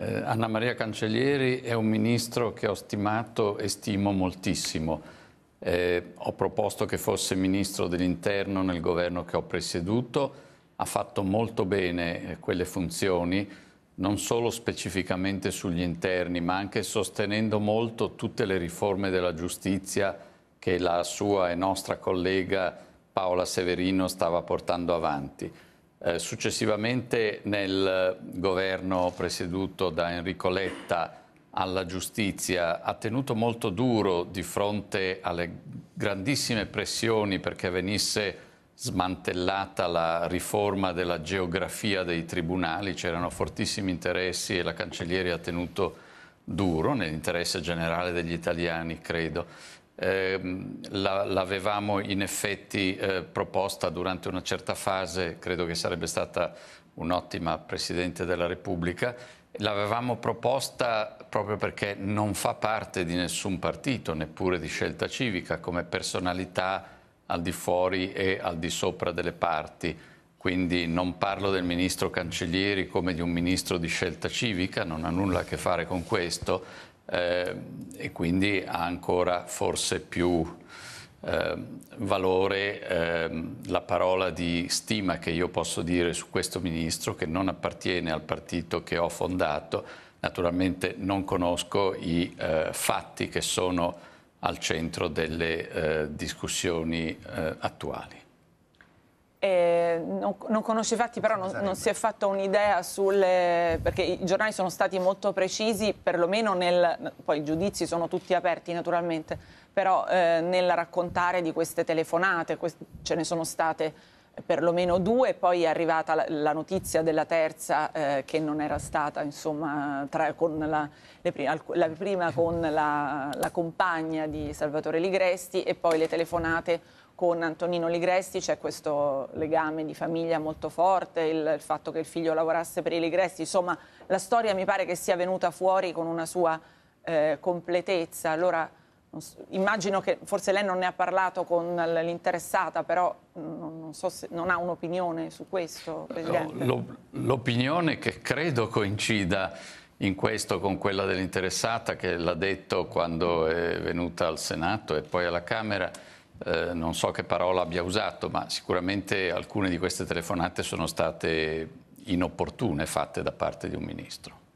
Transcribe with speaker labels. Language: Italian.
Speaker 1: Eh, Anna Maria Cancellieri è un ministro che ho stimato e stimo moltissimo. Eh, ho proposto che fosse ministro dell'interno nel governo che ho presieduto, ha fatto molto bene eh, quelle funzioni, non solo specificamente sugli interni, ma anche sostenendo molto tutte le riforme della giustizia che la sua e nostra collega Paola Severino stava portando avanti. Eh, successivamente nel governo presieduto da Enrico Letta alla giustizia ha tenuto molto duro di fronte alle grandissime pressioni perché venisse smantellata la riforma della geografia dei tribunali, c'erano fortissimi interessi e la cancelliere ha tenuto duro nell'interesse generale degli italiani, credo ehm, l'avevamo in effetti eh, proposta durante una certa fase, credo che sarebbe stata un'ottima Presidente della Repubblica, l'avevamo proposta proprio perché non fa parte di nessun partito, neppure di scelta civica, come personalità al di fuori e al di sopra delle parti. Quindi non parlo del ministro Cancellieri come di un ministro di scelta civica, non ha nulla a che fare con questo, eh, e quindi ha ancora forse più eh, valore eh, la parola di stima che io posso dire su questo ministro che non appartiene al partito che ho fondato. Naturalmente non conosco i eh, fatti che sono al centro delle eh, discussioni eh, attuali.
Speaker 2: Eh, non, non, conosce i fatti, però non, non si è fatta un'idea sulle... perché i giornali sono stati molto precisi, perlomeno nel... poi i giudizi sono tutti aperti naturalmente, però eh, nel raccontare di queste telefonate, quest... ce ne sono state perlomeno due, poi è arrivata la, notizia della terza eh, che non era stata, insomma, tra, con la, prime, la, prima con la, la compagna di Salvatore Ligresti e poi le telefonate con Antonino Ligresti c'è questo legame di famiglia molto forte, il, il, fatto che il figlio lavorasse per i Ligresti, insomma la storia mi pare che sia venuta fuori con una sua eh, completezza. Allora so, immagino che forse lei non ne ha parlato con l'interessata, però non, non, so se non ha un'opinione su questo, Presidente. No,
Speaker 1: l'opinione che credo coincida in questo con quella dell'interessata che l'ha detto quando è venuta al Senato e poi alla Camera, eh, non so che parola abbia usato, ma sicuramente alcune di queste telefonate sono state inopportune fatte da parte di un ministro.